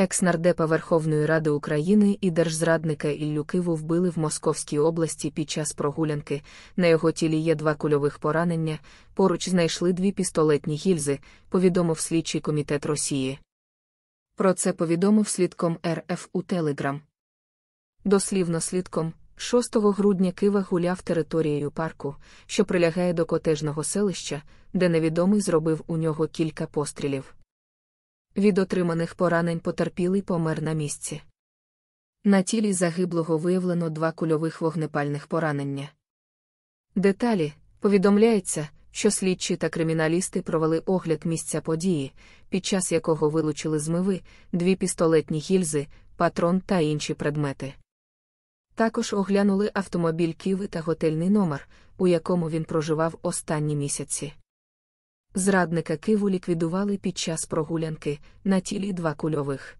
Екснардепа Верховної Ради України і держзрадника Іллю Киву вбили в Московській області під час прогулянки. На його тілі є два кульових поранення. Поруч знайшли дві пістолетні гільзи, повідомив слідчий комітет Росії. Про це повідомив слідком РФ у Телеграм. Дослівно слідком, 6 грудня Кива гуляв територією парку, що прилягає до котежного селища, де невідомий зробив у нього кілька пострілів. Від отриманих поранень потерпілий помер на місці. На тілі загиблого виявлено два кульових вогнепальних поранення. Деталі повідомляється, що слідчі та криміналісти провели огляд місця події, під час якого вилучили змиви, дві пістолетні гільзи, патрон та інші предмети. Також оглянули автомобіль Ківи та готельний номер, у якому він проживав останні місяці. Зрадника Киву ліквідували під час прогулянки на тілі два кульових.